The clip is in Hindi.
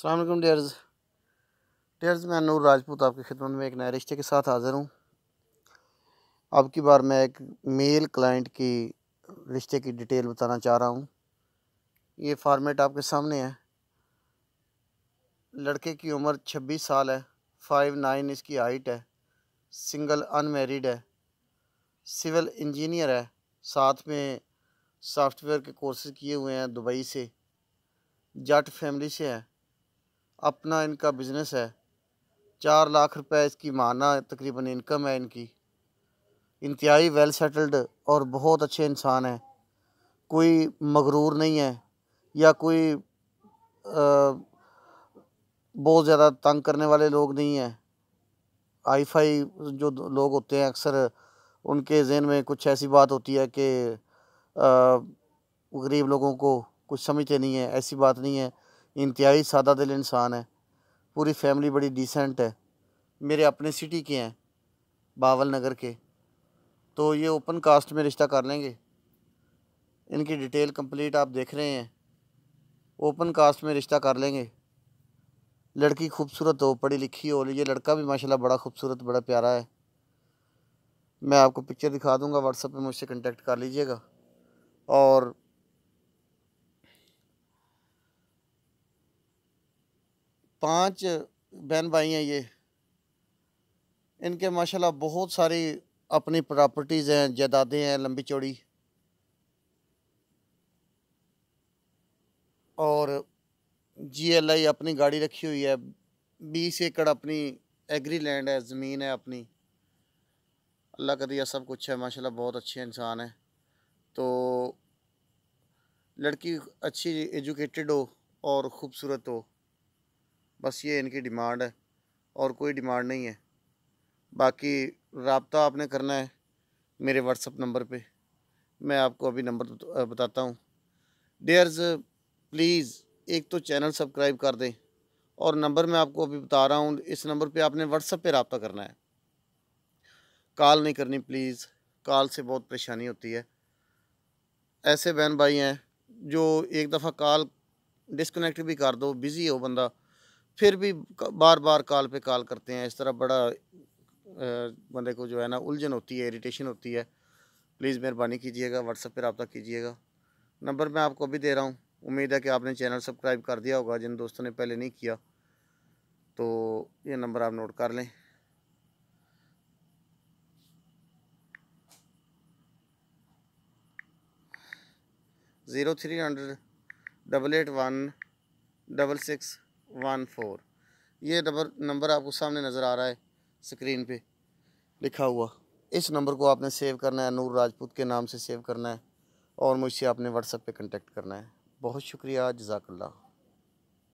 अलमैकम डेयर्स डेयर्स मैं नूर राजपूत आपकी खिदमत में एक नए रिश्ते के साथ हाज़िर हूँ अब की बार मैं एक मेल क्लाइंट की रिश्ते की डिटेल बताना चाह रहा हूँ ये फॉर्मेट आपके सामने है लड़के की उम्र 26 साल है फाइव नाइन इसकी हाइट है सिंगल अनमेरिड है सिविल इंजीनियर है साथ में सॉफ्टवेयर के कोर्सेज किए हुए हैं दुबई से जट फैमिली से है अपना इनका बिज़नेस है चार लाख रुपए इसकी माना तकरीबन इनकम है इनकी इंतहाई वेल सेटल्ड और बहुत अच्छे इंसान हैं कोई मगरूर नहीं है या कोई बहुत ज़्यादा तंग करने वाले लोग नहीं हैं आई फाई जो लोग होते हैं अक्सर उनके जहन में कुछ ऐसी बात होती है कि गरीब लोगों को कुछ समझते नहीं है ऐसी बात नहीं है इंतहाई सादा दिल इंसान है पूरी फैमिली बड़ी डिसेंट है मेरे अपने सिटी के हैं बावल नगर के तो ये ओपन कास्ट में रिश्ता कर लेंगे इनकी डिटेल कंप्लीट आप देख रहे हैं ओपन कास्ट में रिश्ता कर लेंगे लड़की खूबसूरत हो पढ़ी लिखी हो ये लड़का भी माशाल्लाह बड़ा खूबसूरत बड़ा प्यारा है मैं आपको पिक्चर दिखा दूंगा व्हाट्सएप पे मुझसे कांटेक्ट कर लीजिएगा और पांच बहन भाई हैं ये इनके माशाल्लाह बहुत सारी अपनी प्रॉपर्टीज़ हैं जायदादें हैं लंबी चौड़ी और जीएलआई अपनी गाड़ी रखी हुई है बीस एकड़ अपनी एग्री लैंड है ज़मीन है अपनी अल्लाह का दिया सब कुछ है माशाल्लाह बहुत अच्छे इंसान है तो लड़की अच्छी एजुकेटेड हो और ख़ूबसूरत हो बस ये इनकी डिमांड है और कोई डिमांड नहीं है बाकी रबता आपने करना है मेरे व्हाट्सअप नंबर पे मैं आपको अभी नंबर बताता हूँ डेयर्स प्लीज़ एक तो चैनल सब्सक्राइब कर दें और नंबर मैं आपको अभी बता रहा हूँ इस नंबर पे आपने व्हाट्सअप पे रबता करना है कॉल नहीं करनी प्लीज़ कॉल से बहुत परेशानी होती है ऐसे बहन भाई हैं जो एक दफ़ा कॉल डिसकनेक्ट भी कर दो बिज़ी हो बंदा फिर भी बार बार कॉल पे कॉल करते हैं इस तरह बड़ा बंदे को जो है ना उलझन होती है इरिटेशन होती है प्लीज़ मेहरबानी कीजिएगा व्हाट्सएप पर रबता कीजिएगा नंबर मैं आपको अभी दे रहा हूँ उम्मीद है कि आपने चैनल सब्सक्राइब कर दिया होगा जिन दोस्तों ने पहले नहीं किया तो ये नंबर आप नोट कर लें zero three hundred double eight one double six one four ये नंबर नंबर आपको सामने नज़र आ रहा है स्क्रीन पे लिखा हुआ इस नंबर को आपने सेव करना है नूर राजपूत के नाम से सेव करना है और मुझसे आपने व्हाट्सएप पे कांटेक्ट करना है बहुत शुक्रिया जजाकल्ला